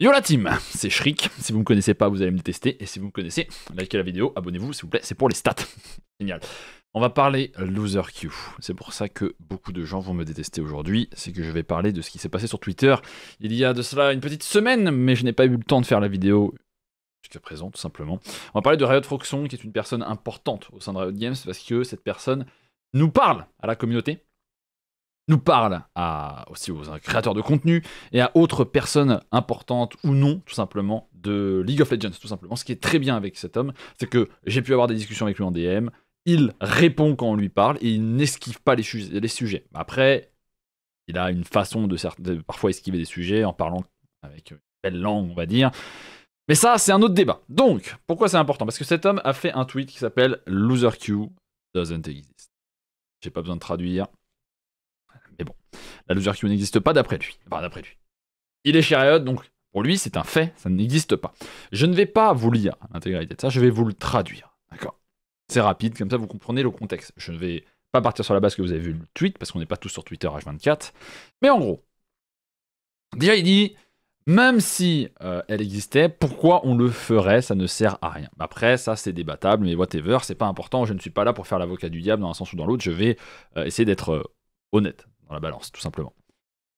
Yo la team, c'est Shriek. Si vous me connaissez pas, vous allez me détester. Et si vous me connaissez, likez la vidéo, abonnez-vous s'il vous plaît, c'est pour les stats. Génial. On va parler Loser Q. C'est pour ça que beaucoup de gens vont me détester aujourd'hui. C'est que je vais parler de ce qui s'est passé sur Twitter il y a de cela une petite semaine, mais je n'ai pas eu le temps de faire la vidéo jusqu'à présent, tout simplement. On va parler de Riot Foxon, qui est une personne importante au sein de Riot Games, parce que cette personne nous parle à la communauté, nous parle à, aussi aux créateurs de contenu et à autres personnes importantes ou non, tout simplement, de League of Legends, tout simplement. Ce qui est très bien avec cet homme, c'est que j'ai pu avoir des discussions avec lui en DM, il répond quand on lui parle et il n'esquive pas les, sujets. Après, il a une façon de, de, parfois esquiver des sujets en parlant avec une belle langue, on va dire. Mais ça, c'est un autre débat. Donc, pourquoi c'est important Parce que cet homme a fait un tweet qui s'appelle Loser Q doesn't exist. J'ai pas besoin de traduire, et bon, la loser queue n'existe pas d'après lui. Enfin, d'après lui. Il est chariot, donc pour lui, c'est un fait, ça n'existe pas. Je ne vais pas vous lire l'intégralité de ça, je vais vous le traduire. D'accord C'est rapide, comme ça vous comprenez le contexte. Je ne vais pas partir sur la base que vous avez vu le tweet, parce qu'on n'est pas tous sur Twitter H24. Mais en gros, déjà il dit, même si euh, elle existait, pourquoi on le ferait Ça ne sert à rien. Après, ça c'est débattable, mais whatever, c'est pas important. Je ne suis pas là pour faire l'avocat du diable dans un sens ou dans l'autre. Je vais euh, essayer d'être euh, honnête la balance, tout simplement.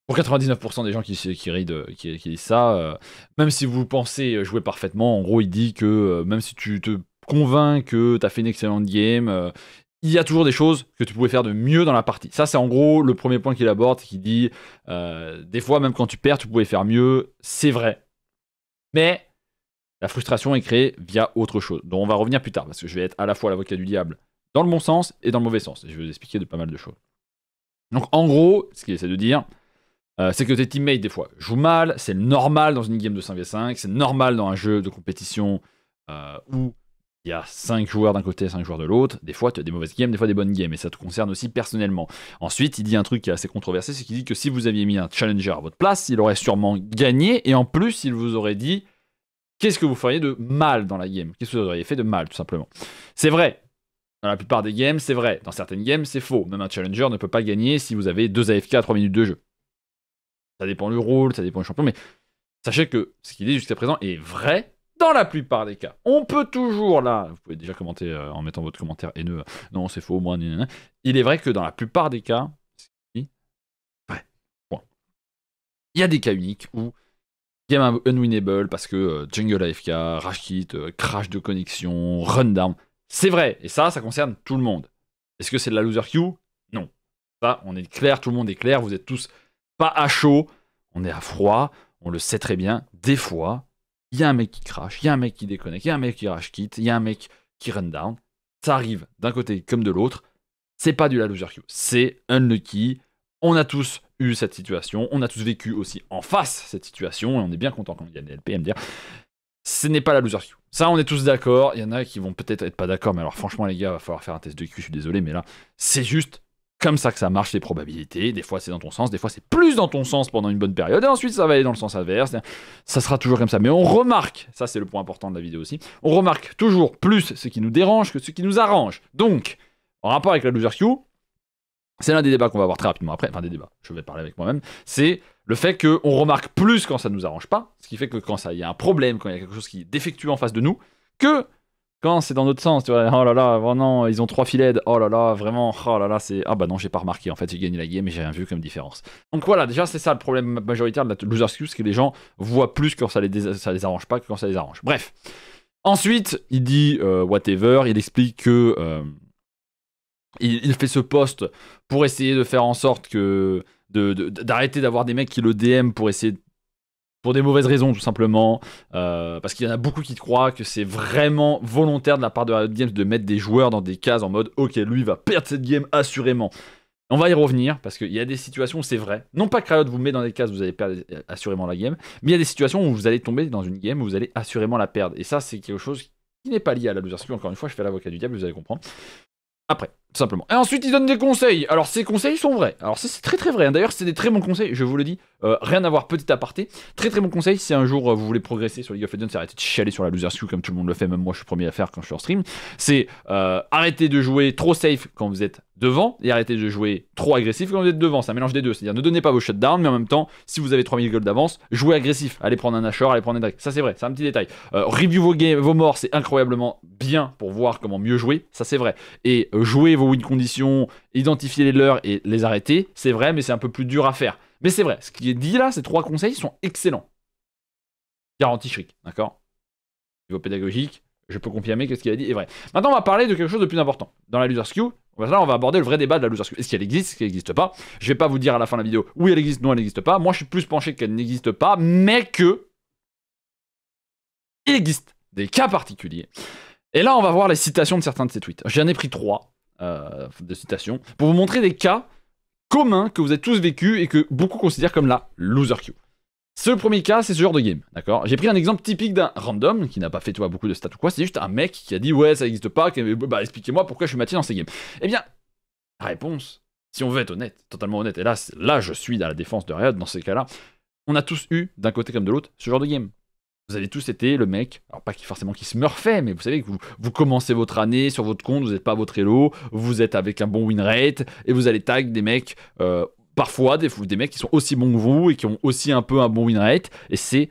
Pour 99% des gens qui, qui, qui, disent ça, euh, même si vous pensez jouer parfaitement, en gros, il dit que euh, même si tu te convaincs que tu as fait une excellente game, euh, il y a toujours des choses que tu pouvais faire de mieux dans la partie. Ça, c'est en gros le premier point qu'il aborde, qui dit des fois, même quand tu perds, tu pouvais faire mieux. C'est vrai. Mais la frustration est créée via autre chose, dont on va revenir plus tard, parce que je vais être à la fois l'avocat du diable dans le bon sens et dans le mauvais sens. Et je vais vous expliquer de pas mal de choses. Donc en gros, ce qu'il essaie de dire, euh, c'est que tes teammates, des fois, jouent mal, c'est normal dans une game de 5v5, c'est normal dans un jeu de compétition euh, où il y a 5 joueurs d'un côté et 5 joueurs de l'autre. Des fois, tu as des mauvaises games, des fois des bonnes games, et ça te concerne aussi personnellement. Ensuite, il dit un truc qui est assez controversé, c'est qu'il dit que si vous aviez mis un challenger à votre place, il aurait sûrement gagné, et en plus, il vous aurait dit qu'est-ce que vous feriez de mal dans la game Qu'est-ce que vous auriez fait de mal, tout simplement C'est vrai, dans la plupart des games, c'est vrai. Dans certaines games, c'est faux. Même un challenger ne peut pas gagner si vous avez deux AFK à 3 minutes de jeu. Ça dépend du rôle, ça dépend du champion, mais sachez que ce qu'il dit jusqu'à présent est vrai dans la plupart des cas. On peut toujours, là, vous pouvez déjà commenter euh, en mettant votre commentaire et euh, non, c'est faux, moi, moins. il est vrai que dans la plupart des cas, vrai. Il y a des cas uniques où game unwinnable parce que euh, jungle AFK, rashkit, crash de connexion, rundown, c'est vrai, et ça, ça concerne tout le monde. Est-ce que c'est de la loser queue Non. Ça, on est clair, tout le monde est clair, vous êtes tous pas à chaud, on est à froid, on le sait très bien. Des fois, il y a un mec qui crache, il y a un mec qui déconnecte, il y a un mec qui rage quitte, il y a un mec qui run down. Ça arrive d'un côté comme de l'autre. C'est pas du la loser queue, c'est unlucky. On a tous eu cette situation, on a tous vécu aussi en face cette situation, et on est bien content quand il y a des me dire ce n'est pas la loser queue. Ça, on est tous d'accord. Il y en a qui vont peut-être être pas d'accord, mais alors franchement, les gars, va falloir faire un test de Q. Je suis désolé, mais là, c'est juste comme ça que ça marche les probabilités. Des fois, c'est dans ton sens, des fois, c'est plus dans ton sens pendant une bonne période, et ensuite, ça va aller dans le sens inverse. Ça sera toujours comme ça. Mais on remarque, ça, c'est le point important de la vidéo aussi, on remarque toujours plus ce qui nous dérange que ce qui nous arrange. Donc, en rapport avec la loser queue, c'est l'un des débats qu'on va avoir très rapidement après, enfin des débats, je vais parler avec moi-même, c'est le fait qu'on remarque plus quand ça ne nous arrange pas, ce qui fait que quand il y a un problème, quand il y a quelque chose qui défectue en face de nous, que quand c'est dans notre sens, tu vois, oh là là, vraiment, ils ont trois filets, oh là là, vraiment, oh là là, c'est, ah bah non, j'ai pas remarqué, en fait, j'ai gagné la game mais j'ai rien vu comme différence. Donc voilà, déjà, c'est ça le problème majoritaire de la loser excuse, c'est que les gens voient plus quand ça les, ça les arrange pas que quand ça les arrange. Bref. Ensuite, il dit euh, whatever, il explique que euh, il, il, fait ce poste pour essayer de faire en sorte que d'arrêter d'avoir des mecs qui le DM pour essayer pour des mauvaises raisons tout simplement, euh, parce qu'il y en a beaucoup qui croient que c'est vraiment volontaire de la part de Riot Games de mettre des joueurs dans des cases en mode ok lui va perdre cette game assurément. On va y revenir parce qu'il y a des situations où c'est vrai. Non pas que Riot vous met dans des cases vous allez perdre assurément la game, mais il y a des situations où vous allez tomber dans une game où vous allez assurément la perdre. Et ça c'est quelque chose qui n'est pas lié à la loser encore une fois je fais l'avocat du diable, vous allez comprendre. Après simplement. Et ensuite, il donne des conseils. Alors, ces conseils sont vrais. Alors, ça, c'est très très vrai. Hein. D'ailleurs, c'est des très bons conseils, je vous le dis. Euh, rien à voir, petit aparté. Très très bon conseil si un jour euh, vous voulez progresser sur League of Legends, arrêtez de chialer sur la loser queue comme tout le monde le fait, même moi je suis premier à faire quand je suis en stream. C'est euh, arrêter de jouer trop safe quand vous êtes devant et arrêtez de jouer trop agressif quand vous êtes devant. ça mélange des deux. C'est-à-dire ne donnez pas vos shutdowns, mais en même temps, si vous avez 3000 gold d'avance, jouez agressif. Allez prendre un achat, allez prendre un Drake. Ça, c'est vrai, c'est un petit détail. Euh, review vos, vos morts, c'est incroyablement bien pour voir comment mieux jouer. Ça, c'est vrai. Et euh, jouer vos win conditions, identifier les leurs et les arrêter. C'est vrai, mais c'est un peu plus dur à faire. Mais c'est vrai, ce qui est dit là, ces trois conseils sont excellents. Garantie shriek, d'accord Niveau pédagogique, je peux confirmer que ce qu'il a dit est vrai. Maintenant, on va parler de quelque chose de plus important. Dans la loser's skew, Là, on va aborder le vrai débat de la loser Est-ce qu'elle existe, est-ce qu'elle n'existe pas Je vais pas vous dire à la fin de la vidéo, oui, elle existe, non, elle n'existe pas. Moi, je suis plus penché qu'elle n'existe pas, mais que. Il existe des cas particuliers. Et là, on va voir les citations de certains de ces tweets. J'en ai pris trois euh, de citations pour vous montrer des cas communs que vous avez tous vécus et que beaucoup considèrent comme la loser queue. Ce premier cas, c'est ce genre de game, d'accord J'ai pris un exemple typique d'un random qui n'a pas fait, toi, beaucoup de stats ou quoi. C'est juste un mec qui a dit, ouais, ça n'existe pas, bah expliquez-moi pourquoi je suis maté dans ces games. Eh bien, réponse, si on veut être honnête, totalement honnête, et là, là je suis dans la défense de Riot dans ces cas-là, on a tous eu, d'un côté comme de l'autre, ce genre de game. Vous avez tous été le mec, alors pas forcément qui se murfait, mais vous savez que vous, commencez votre année sur votre compte, vous n'êtes pas votre elo, vous êtes avec un bon win rate, et vous allez tag des mecs euh, parfois des, mecs qui sont aussi bons que vous et qui ont aussi un peu un bon win rate. Et c'est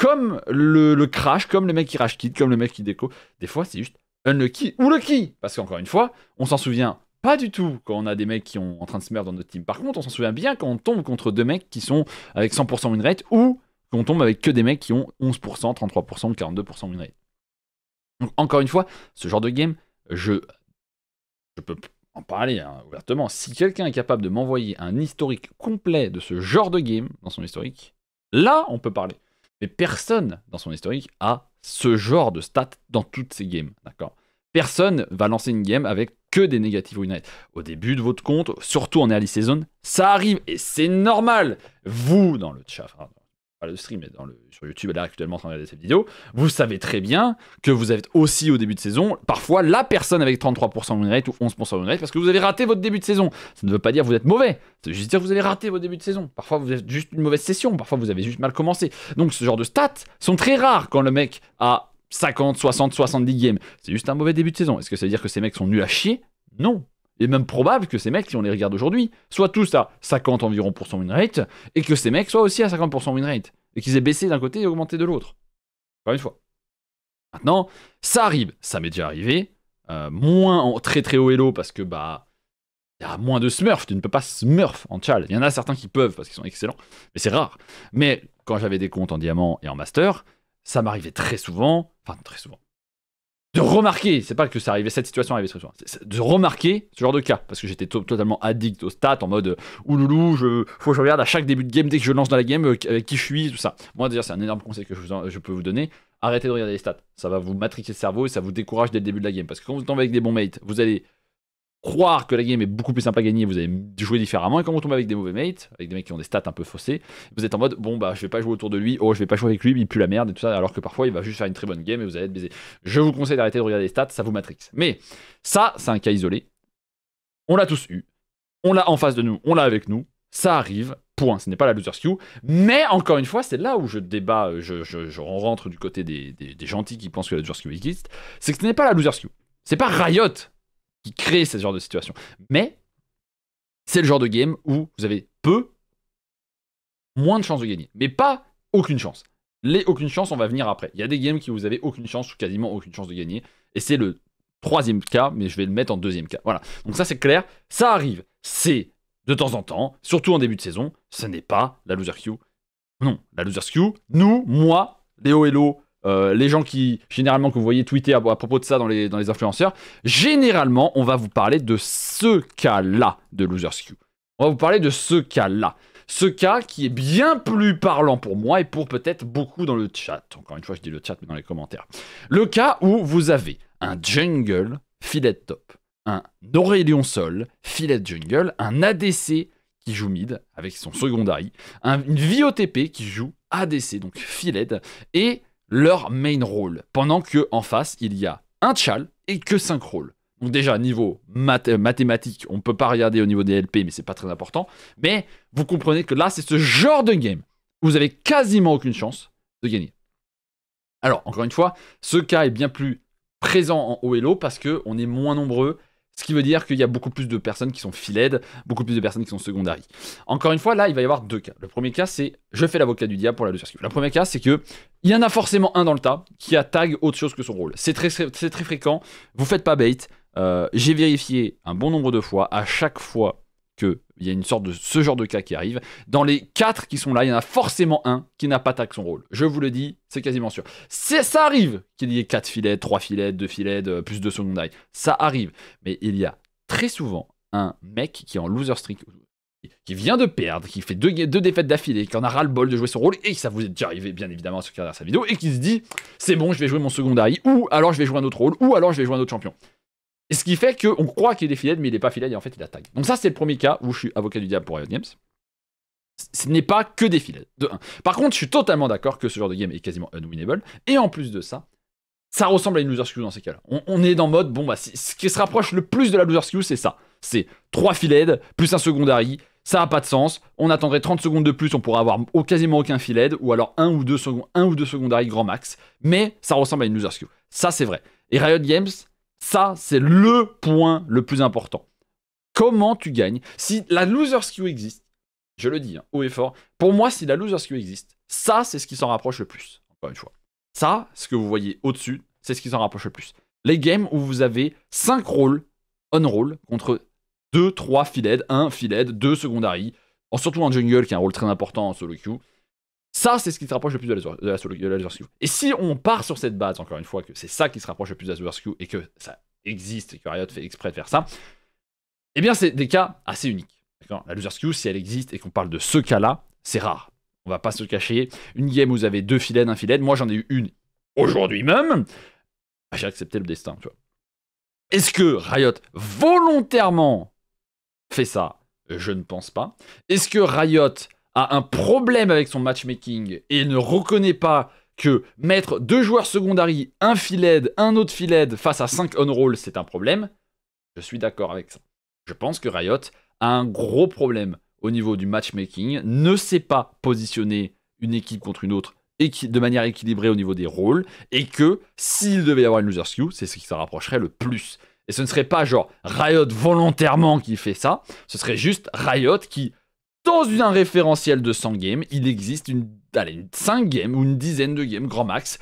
comme le, crash, comme le mec qui rage kit, comme le mec qui déco. Des fois, c'est juste un unlucky ou lucky. Parce qu'encore une fois, on s'en souvient pas du tout quand on a des mecs qui sont en train de se merder dans notre team. Par contre, on s'en souvient bien quand on tombe contre deux mecs qui sont avec 100% win rate ou qu'on tombe avec que des mecs qui ont 11%, 33%, 42% win rate. Donc encore une fois, ce genre de game, je, je peux parler hein, ouvertement, si quelqu'un est capable de m'envoyer un historique complet de ce genre de game dans son historique, là on peut parler. Mais personne dans son historique a ce genre de stats dans toutes ses games, d'accord Personne va lancer une game avec que des négatifs Unite. Au début de votre compte, surtout en early season, ça arrive et c'est normal. Vous, dans le chat, pas le stream, mais sur YouTube, elle est actuellement en train de regarder cette vidéo, vous savez très bien que vous êtes aussi au début de saison, parfois la personne avec 33% win rate ou 11% win rate parce que vous avez raté votre début de saison. Ça ne veut pas dire que vous êtes mauvais, ça veut juste dire que vous avez raté votre début de saison. Parfois vous avez juste une mauvaise session, parfois vous avez juste mal commencé. Donc ce genre de stats sont très rares quand le mec a 50, 60, 70 games. C'est juste un mauvais début de saison. Est-ce que ça veut dire que ces mecs sont nuls à chier Non, il est même probable que ces mecs, si on les regarde aujourd'hui, soient tous à 50 environ pour win rate, et que ces mecs soient aussi à 50% win rate, et qu'ils aient baissé d'un côté et augmenté de l'autre. Encore une fois. Maintenant, ça arrive, ça m'est déjà arrivé, euh, moins en très très haut elo parce que bah il y a moins de smurf, tu ne peux pas smurf en chal. Il y en a certains qui peuvent parce qu'ils sont excellents, mais c'est rare. Mais quand j'avais des comptes en diamant et en master, ça m'arrivait très souvent, enfin très souvent, de remarquer, c'est pas que ça arrivait, cette situation arrivait ce souvent, de remarquer ce genre de cas, parce que j'étais totalement addict aux stats, en mode euh, ouloulou, je, faut que je regarde à chaque début de game, dès que je lance dans la game, euh, qui je suis, tout ça. Moi d'ailleurs c'est un énorme conseil que je, peux vous donner, arrêtez de regarder les stats, ça va vous matriquer le cerveau et ça vous décourage dès le début de la game, parce que quand vous tombez avec des bons mates, vous allez croire que la game est beaucoup plus sympa à gagner, vous allez jouer différemment. Et quand vous tombez avec des mauvais mates, avec des mecs qui ont des stats un peu faussées, vous êtes en mode bon bah je vais pas jouer autour de lui, oh je vais pas jouer avec lui, il pue la merde et tout ça, alors que parfois il va juste faire une très bonne game et vous allez être baisé. Je vous conseille d'arrêter de regarder les stats, ça vous matrix. Mais ça, c'est un cas isolé. On l'a tous eu. On l'a en face de nous, on l'a avec nous. Ça arrive, point. Ce n'est pas la loser queue. Mais encore une fois, c'est là où je débat, euh, je, rentre du côté des, gentils qui pensent que la loser queue existe. C'est que ce n'est pas la loser skew C'est pas Riot qui crée ce genre de situation. Mais c'est le genre de game où vous avez peu, moins de chances de gagner. Mais pas aucune chance. Les aucune chance, on va venir après. Il y a des games qui vous avez aucune chance ou quasiment aucune chance de gagner. Et c'est le troisième cas, mais je vais le mettre en deuxième cas. Voilà. Donc ça, c'est clair. Ça arrive. C'est de temps en temps, surtout en début de saison. Ce n'est pas la loser queue. Non, la loser queue, nous, moi, Léo et Léo, euh, les gens qui, généralement, que vous voyez tweeter à, propos de ça dans les, dans les, influenceurs, généralement, on va vous parler de ce cas-là de Loser's Q. On va vous parler de ce cas-là. Ce cas qui est bien plus parlant pour moi et pour peut-être beaucoup dans le chat. Encore une fois, je dis le chat, mais dans les commentaires. Le cas où vous avez un jungle filet top, un Aurélion Sol filet jungle, un ADC qui joue mid avec son secondary, un, une VOTP qui joue ADC, donc filet, et leur main role pendant que en face, il y a un chal et que 5 rôles. Donc déjà, niveau mathématique, on ne peut pas regarder au niveau des LP, mais c'est pas très important. Mais vous comprenez que là, c'est ce genre de game où vous avez quasiment aucune chance de gagner. Alors, encore une fois, ce cas est bien plus présent en haut et parce qu'on est moins nombreux ce qui veut dire qu'il y a beaucoup plus de personnes qui sont filEd, beaucoup plus de personnes qui sont secondaires. Encore une fois, là, il va y avoir deux cas. Le premier cas, c'est je fais l'avocat du diable pour la Le premier cas, c'est que il y en a forcément un dans le tas qui a autre chose que son rôle. C'est très, très fréquent. Vous faites pas bait. Euh, j'ai vérifié un bon nombre de fois. À chaque fois que il y a une sorte de ce genre de cas qui arrive. Dans les quatre qui sont là, il y en a forcément un qui n'a pas tac son rôle. Je vous le dis, c'est quasiment sûr. Ça arrive qu'il y ait quatre filets, trois filets, deux filets, plus de secondaires. Ça arrive. Mais il y a très souvent un mec qui est en loser streak, qui vient de perdre, qui fait deux, défaites d'affilée, qui en a ras-le-bol de jouer son rôle, et ça vous est déjà arrivé bien évidemment à y a sa vidéo, et qui se dit c'est bon, je vais jouer mon secondary, ou alors je vais jouer un autre rôle, ou alors je vais jouer un autre champion. Et ce qui fait qu'on croit qu'il est fidèle, mais il n'est pas fidèle et en fait il attaque. Donc ça c'est le premier cas où je suis avocat du diable pour Riot Games. Ce n'est pas que des fidèles, Par contre, je suis totalement d'accord que ce genre de game est quasiment unwinnable. Et en plus de ça, ça ressemble à une loser skew dans ces cas-là. On, est dans mode, bon bah, ce qui se rapproche le plus de la loser skew c'est ça. C'est trois filets plus un secondary, ça n'a pas de sens. On attendrait 30 secondes de plus, on pourrait avoir quasiment aucun filet, ou alors un ou deux, second, un ou deux secondary grand max. Mais ça ressemble à une loser skew. Ça, c'est vrai. Et Riot Games, ça, c'est le point le plus important. Comment tu gagnes Si la loser skew existe, je le dis hein, haut et fort, pour moi, si la loser skew existe, ça, c'est ce qui s'en rapproche le plus. Encore une fois. Ça, ce que vous voyez au-dessus, c'est ce qui s'en rapproche le plus. Les games où vous avez 5 rôles on-roll contre 2, 3 filets, 1 filet, 2 secondary, surtout en jungle qui est un rôle très important en solo queue, ça, c'est ce qui se rapproche le plus de la, de, Et si on part sur cette base, encore une fois, que c'est ça qui se rapproche le plus de la Skew et que ça existe et que Riot fait exprès de faire ça, eh bien, c'est des cas assez uniques. La loser's si elle existe et qu'on parle de ce cas-là, c'est rare. On va pas se cacher. Une game où vous avez deux filets, un filet, moi j'en ai eu une aujourd'hui même. Bah, j'ai accepté le destin, Est-ce que Riot volontairement fait ça Je ne pense pas. Est-ce que Riot a un problème avec son matchmaking et ne reconnaît pas que mettre deux joueurs secondaires, un filet, un autre filet face à 5 on-roll, c'est un problème, je suis d'accord avec ça. Je pense que Riot a un gros problème au niveau du matchmaking, ne sait pas positionner une équipe contre une autre de manière équilibrée au niveau des rôles, et que s'il devait y avoir une loser queue, c'est ce qui se rapprocherait le plus. Et ce ne serait pas genre Riot volontairement qui fait ça, ce serait juste Riot qui dans un référentiel de 100 games, il existe une, allez, 5 games ou une dizaine de games, grand max.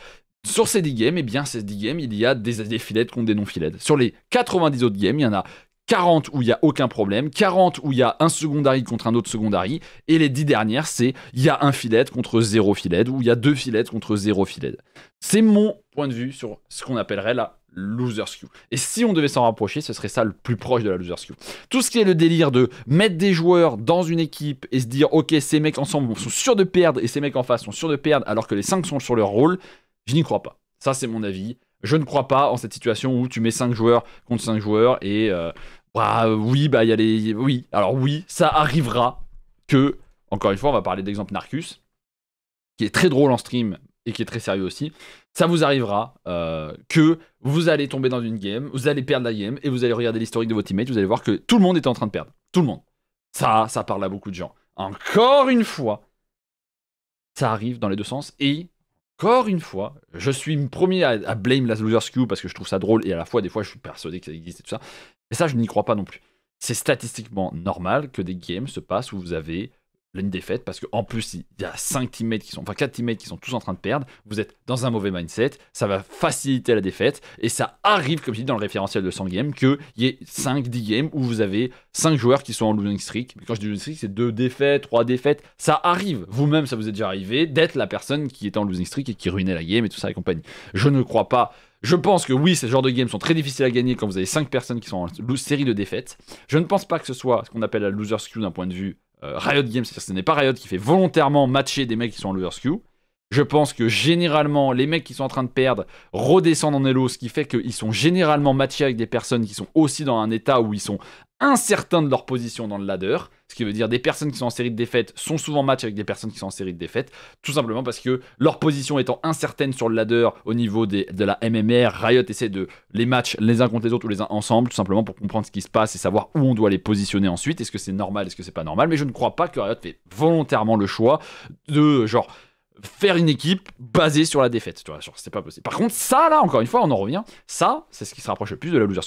Sur ces 10 games, et eh bien ces 10 games, il y a des, filets contre des non-filettes. Sur les 90 autres games, il y en a 40 où il n'y a aucun problème, 40 où il y a un secondary contre un autre secondary, et les 10 dernières, c'est il y a un filet contre zéro filet, ou il y a deux filets contre zéro filet. C'est mon point de vue sur ce qu'on appellerait la Loser Queue. Et si on devait s'en rapprocher, ce serait ça le plus proche de la loser Queue. Tout ce qui est le délire de mettre des joueurs dans une équipe et se dire, ok, ces mecs ensemble sont sûrs de perdre et ces mecs en face sont sûrs de perdre alors que les cinq sont sur leur rôle, je n'y crois pas. Ça, c'est mon avis. Je ne crois pas en cette situation où tu mets cinq joueurs contre cinq joueurs et. Euh, bah oui, bah il y a les. Oui, alors oui, ça arrivera que. Encore une fois, on va parler d'exemple Narcus, qui est très drôle en stream et qui est très sérieux aussi ça vous arrivera euh, que vous allez tomber dans une game, vous allez perdre la game et vous allez regarder l'historique de vos teammates, vous allez voir que tout le monde était en train de perdre. Tout le monde. Ça, ça parle à beaucoup de gens. Encore une fois, ça arrive dans les deux sens et encore une fois, je suis premier à, blâmer blame la loser queue parce que je trouve ça drôle et à la fois des fois je suis persuadé que ça existe et tout ça. Et ça, je n'y crois pas non plus. C'est statistiquement normal que des games se passent où vous avez une défaite parce qu'en plus, il y a 5 teammates qui sont, enfin 4 teammates qui sont tous en train de perdre. Vous êtes dans un mauvais mindset, ça va faciliter la défaite et ça arrive, comme je dis dans le référentiel de 100 games, qu'il y ait 5-10 games où vous avez 5 joueurs qui sont en losing streak. Mais quand je dis losing streak, c'est 2 défaites, 3 défaites. Ça arrive, vous-même, ça vous est déjà arrivé d'être la personne qui est en losing streak et qui ruinait la game et tout ça et compagnie. Je ne crois pas je pense que oui, ces genres de games sont très difficiles à gagner quand vous avez 5 personnes qui sont en série de défaites. Je ne pense pas que ce soit ce qu'on appelle la loser skew d'un point de vue euh, Riot Games, c'est-à-dire ce n'est pas Riot qui fait volontairement matcher des mecs qui sont en lower queue. Je pense que généralement, les mecs qui sont en train de perdre redescendent en elo, ce qui fait qu'ils sont généralement matchés avec des personnes qui sont aussi dans un état où ils sont incertains de leur position dans le ladder, ce qui veut dire des personnes qui sont en série de défaites sont souvent match avec des personnes qui sont en série de défaites, tout simplement parce que leur position étant incertaine sur le ladder au niveau de la MMR, Riot essaie de les match les uns contre les autres ou les uns ensemble, tout simplement pour comprendre ce qui se passe et savoir où on doit les positionner ensuite, est-ce que c'est normal, est-ce que c'est pas normal, mais je ne crois pas que Riot fait volontairement le choix de genre faire une équipe basée sur la défaite, tu vois, c'est pas possible. Par contre, ça là, encore une fois, on en revient, ça, c'est ce qui se rapproche le plus de la loser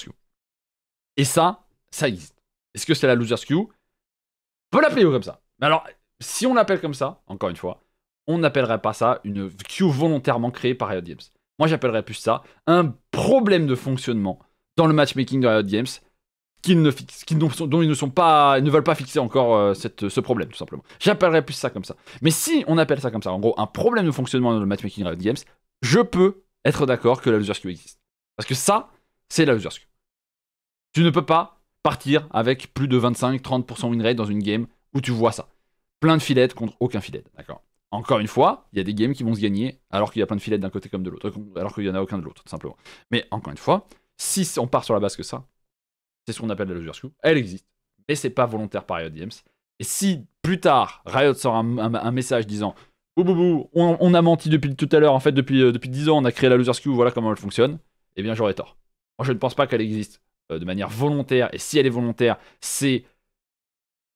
Et ça, ça existe. Est-ce que c'est la Loser's Queue On peut l'appeler comme ça. Mais alors, si on l'appelle comme ça, encore une fois, on n'appellerait pas ça une queue volontairement créée par Riot Games. Moi, j'appellerais plus ça un problème de fonctionnement dans le matchmaking de Riot Games qu'ils ne fixent, dont ils ne sont pas, ne veulent pas fixer encore euh, cette, ce problème tout simplement. J'appellerais plus ça comme ça. Mais si on appelle ça comme ça, en gros, un problème de fonctionnement dans le matchmaking de Riot Games, je peux être d'accord que la loser's queue existe, parce que ça, c'est la loser's queue. Tu ne peux pas partir avec plus de 25-30% win rate dans une game où tu vois ça. Plein de filets contre aucun filet, d'accord Encore une fois, il y a des games qui vont se gagner alors qu'il y a plein de filets d'un côté comme de l'autre, euh, alors qu'il n'y en a aucun de l'autre, tout simplement. Mais encore une fois, si on part sur la base que ça, c'est ce qu'on appelle la loser skew, elle existe, mais c'est pas volontaire par Riot Games. Et si plus tard, Riot sort un, message disant on, a menti depuis tout à l'heure, en fait, depuis, euh, depuis 10 ans, on a créé la loser skew, voilà comment elle fonctionne, eh bien j'aurais tort. Moi, je ne pense pas qu'elle existe. Euh, de manière volontaire. Et si elle est volontaire, c'est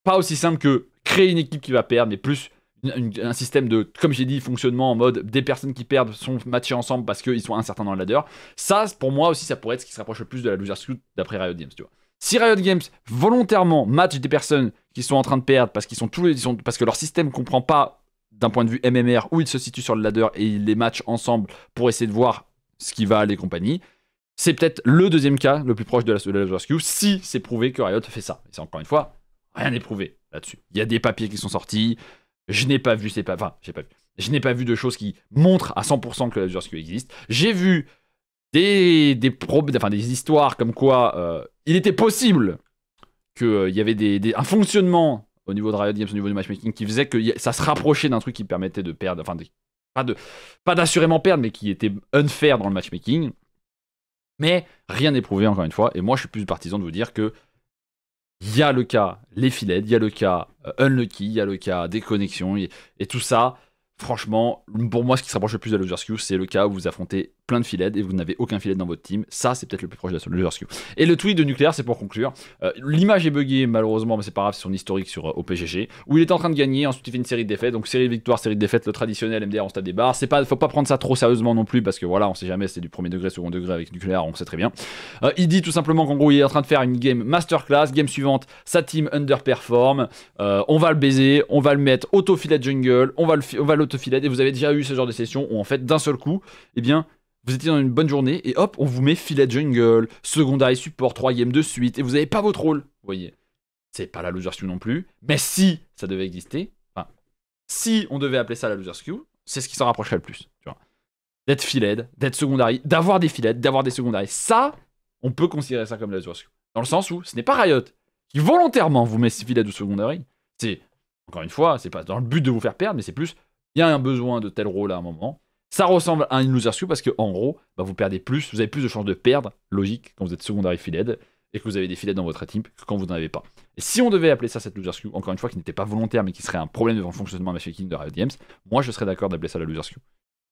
pas aussi simple que créer une équipe qui va perdre, mais plus un système de, comme j'ai dit, fonctionnement en mode des personnes qui perdent sont matchées ensemble parce qu'ils sont incertains dans le ladder. Ça, pour moi aussi, ça pourrait être ce qui se rapproche le plus de la loser scout d'après Riot Games, tu vois. Si Riot Games volontairement match des personnes qui sont en train de perdre parce qu'ils sont tous les, parce que leur système comprend pas d'un point de vue MMR où ils se situent sur le ladder et ils les matchent ensemble pour essayer de voir ce qui va les compagnies, c'est peut-être le deuxième cas le plus proche de la, de si c'est prouvé que Riot fait ça. Et c'est encore une fois, rien n'est prouvé là-dessus. Il y a des papiers qui sont sortis. Je n'ai pas vu ces pas. j'ai pas vu. Je n'ai pas vu de choses qui montrent à 100% que la Cube existe. J'ai vu des, des, des histoires comme quoi euh, il était possible qu'il euh, y avait des, un fonctionnement au niveau de Riot Games, au niveau du matchmaking, qui faisait que ça se rapprochait d'un truc qui permettait de perdre, enfin, de, pas d'assurément perdre, mais qui était unfair dans le matchmaking. Mais rien n'est prouvé, encore une fois. Et moi, je suis plus partisan de vous dire que il y a le cas les filets, il y a le cas euh, unlucky, il y a le cas déconnexion, et, tout ça. Franchement, pour moi, ce qui se rapproche le plus de c'est le cas où vous affrontez plein de filets et vous n'avez aucun filet dans votre team. Ça, c'est peut-être le plus proche de la solution. Et le tweet de Nucléaire, c'est pour conclure. Euh, l'image est buggée, malheureusement, mais c'est pas grave, c'est son historique sur euh, OPGG, où il est en train de gagner, ensuite il fait une série de défaites. Donc série de victoires, série de défaites, le traditionnel MDR, on se des barres. C'est pas, faut pas prendre ça trop sérieusement non plus, parce que voilà, on sait jamais, c'est du premier degré, second degré avec Nucléaire, on sait très bien. Euh, il dit tout simplement qu'en gros, il est en train de faire une game masterclass, game suivante, sa team underperform, on va le baiser, on va le mettre auto-filet jungle, on va filet et vous avez déjà eu ce genre de session où en fait, d'un seul coup, eh bien, vous étiez dans une bonne journée et hop, on vous met filet jungle, secondary support, troisième de suite, et vous n'avez pas votre rôle. Vous voyez, c'est pas la loser non plus, mais si ça devait exister, enfin, si on devait appeler ça la loser queue, c'est ce qui s'en rapprocherait le plus. Tu vois. D'être filet, d'être secondary, d'avoir des filets, d'avoir des secondaires, Ça, on peut considérer ça comme la loser Dans le sens où ce n'est pas Riot qui volontairement vous met filet ou secondary. C'est, encore une fois, c'est pas dans le but de vous faire perdre, mais c'est plus, il y a un besoin de tel rôle à un moment ça ressemble à une loser skew parce qu'en gros, bah, vous perdez plus, vous avez plus de chances de perdre, logique, quand vous êtes secondary filled et que vous avez des filets dans votre team que quand vous n'en avez pas. Et si on devait appeler ça cette loser skew, encore une fois, qui n'était pas volontaire mais qui serait un problème devant le fonctionnement King de Riot Games, moi je serais d'accord d'appeler ça la loser skew.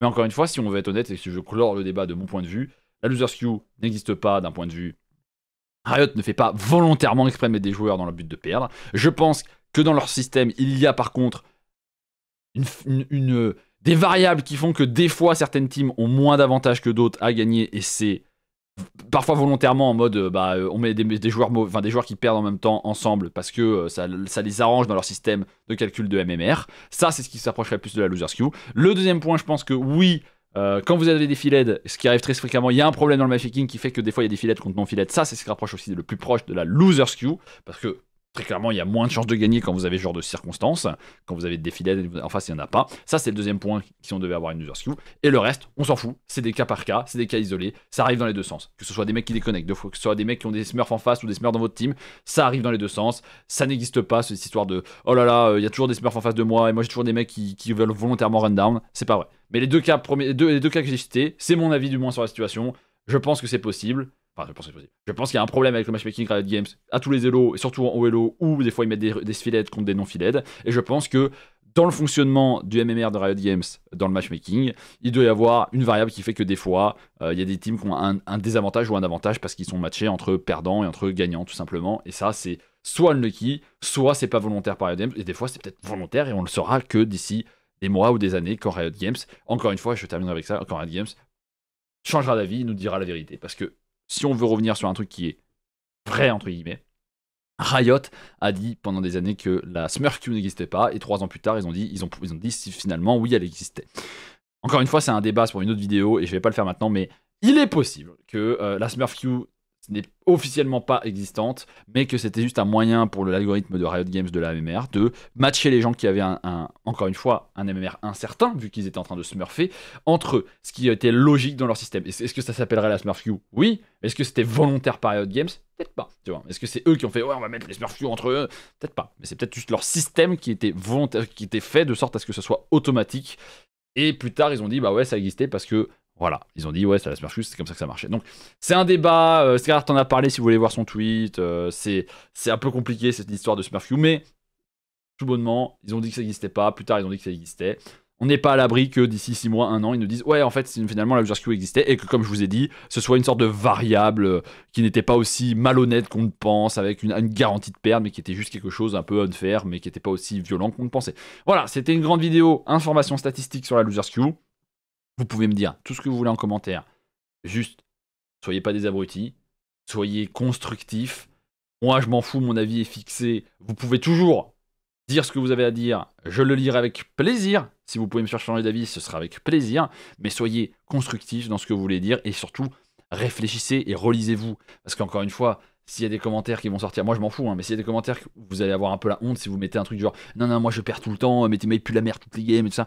Mais encore une fois, si on veut être honnête et si je clore le débat de mon point de vue, la loser skew n'existe pas d'un point de vue. Riot ne fait pas volontairement exprès des joueurs dans le but de perdre. Je pense que dans leur système, il y a par contre une des variables qui font que des fois certaines teams ont moins d'avantages que d'autres à gagner et c'est parfois volontairement en mode euh, bah euh, on met des, joueurs enfin des joueurs qui perdent en même temps ensemble parce que euh, ça, les arrange dans leur système de calcul de MMR ça c'est ce qui s'approcherait plus de la loser skew le deuxième point je pense que oui quand vous avez des filets, ce qui arrive très fréquemment, il y a un problème dans le matchmaking qui fait que des fois il y a des filets contre non filets. Ça, c'est ce qui rapproche aussi le plus proche de la loser skew, parce que Très clairement, il y a moins de chances de gagner quand vous avez ce genre de circonstances. Quand vous avez des fidèles en face, il n'y en a pas. Ça, c'est le deuxième point si on devait avoir une user skew. Et le reste, on s'en fout. C'est des cas par cas, c'est des cas isolés. Ça arrive dans les deux sens. Que ce soit des mecs qui déconnectent deux fois, que ce soit des mecs qui ont des smurfs en face ou des smurfs dans votre team, ça arrive dans les deux sens. Ça n'existe pas, cette histoire de oh là là, euh, il y a toujours des smurfs en face de moi et moi j'ai toujours des mecs qui, veulent volontairement run down. C'est pas vrai. Mais les deux cas, premiers, deux, les deux cas que j'ai cités, c'est mon avis du moins sur la situation. Je pense que c'est possible je pense qu'il y a un problème avec le matchmaking Riot Games à tous les élos, et surtout en Elo où des fois ils mettent des, des contre des non filets Et je pense que dans le fonctionnement du MMR de Riot Games, dans le matchmaking, il doit y avoir une variable qui fait que des fois, euh, il y a des teams qui ont un, un désavantage ou un avantage parce qu'ils sont matchés entre perdants et entre gagnants, tout simplement. Et ça, c'est soit unlucky, soit c'est pas volontaire par Riot Games. Et des fois, c'est peut-être volontaire et on le saura que d'ici des mois ou des années quand Riot Games, encore une fois, je terminerai avec ça, quand Riot Games changera d'avis, nous dira la vérité. Parce que si on veut revenir sur un truc qui est vrai, entre guillemets, Riot a dit pendant des années que la Smurf Q n'existait pas, et trois ans plus tard, ils ont dit, ils ont, dit si finalement, oui, elle existait. Encore une fois, c'est un débat pour une autre vidéo, et je vais pas le faire maintenant, mais il est possible que euh, la Smurf Q n'est officiellement pas existante, mais que c'était juste un moyen pour l'algorithme de Riot Games de la MMR de matcher les gens qui avaient, un, encore une fois, un MMR incertain, vu qu'ils étaient en train de smurfer, entre eux, ce qui était logique dans leur système. Est-ce que ça s'appellerait la Smurf Oui. Est-ce que c'était volontaire par Riot Games Peut-être pas. Tu vois. Est-ce que c'est eux qui ont fait, ouais, on va mettre les Smurf entre eux Peut-être pas. Mais c'est peut-être juste leur système qui était, qui était fait de sorte à ce que ce soit automatique. Et plus tard, ils ont dit, bah ouais, ça existait parce que voilà, ils ont dit ouais, c'est la SmurfQ, c'est comme ça que ça marchait. Donc c'est un débat, euh, Scarlett en a parlé si vous voulez voir son tweet, euh, c'est un peu compliqué cette histoire de SmurfQ. mais tout bonnement, ils ont dit que ça n'existait pas, plus tard ils ont dit que ça existait. On n'est pas à l'abri que d'ici 6 mois, 1 an, ils nous disent ouais, en fait, finalement la user existait et que comme je vous ai dit, ce soit une sorte de variable euh, qui n'était pas aussi malhonnête qu'on le pense, avec une, garantie de perte, mais qui était juste quelque chose un peu unfair, mais qui n'était pas aussi violent qu'on le pensait. Voilà, c'était une grande vidéo, information statistique sur la user vous pouvez me dire tout ce que vous voulez en commentaire. Juste, soyez pas des abrutis, soyez constructifs. Moi, je m'en fous, mon avis est fixé. Vous pouvez toujours dire ce que vous avez à dire. Je le lirai avec plaisir. Si vous pouvez me faire changer d'avis, ce sera avec plaisir. Mais soyez constructifs dans ce que vous voulez dire et surtout, réfléchissez et relisez-vous. Parce qu'encore une fois, s'il y a des commentaires qui vont sortir, moi je m'en fous, hein, mais s'il y a des commentaires, vous allez avoir un peu la honte si vous mettez un truc genre non, non, moi je perds tout le temps, mettez mes plus la merde toutes les games et tout ça.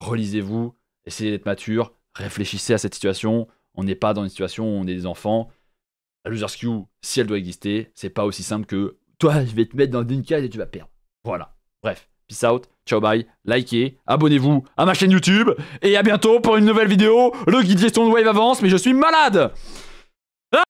Relisez-vous, essayez d'être mature, réfléchissez à cette situation. On n'est pas dans une situation où on est des enfants. La loser queue, si elle doit exister, c'est pas aussi simple que toi, je vais te mettre dans une case et tu vas perdre. Voilà. Bref, peace out, ciao bye, likez, abonnez-vous à ma chaîne YouTube et à bientôt pour une nouvelle vidéo. Le guide gestion de wave avance, mais je suis malade.